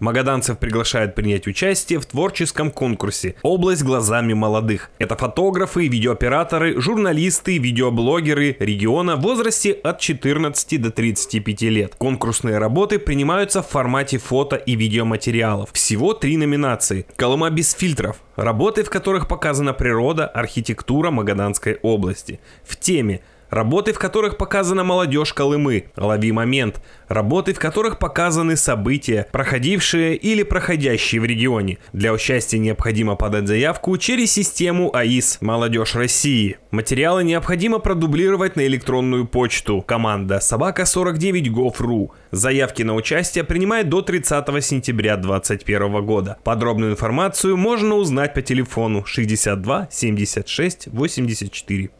Магаданцев приглашают принять участие в творческом конкурсе «Область глазами молодых». Это фотографы, видеооператоры, журналисты, видеоблогеры региона в возрасте от 14 до 35 лет. Конкурсные работы принимаются в формате фото и видеоматериалов. Всего три номинации. «Колыма без фильтров», работы, в которых показана природа, архитектура Магаданской области. В теме – Работы, в которых показана молодежь Колымы, лови момент. Работы, в которых показаны события, проходившие или проходящие в регионе. Для участия необходимо подать заявку через систему АИС «Молодежь России». Материалы необходимо продублировать на электронную почту. Команда собака 49 gov.ru. Заявки на участие принимает до 30 сентября 2021 года. Подробную информацию можно узнать по телефону 62 76 84.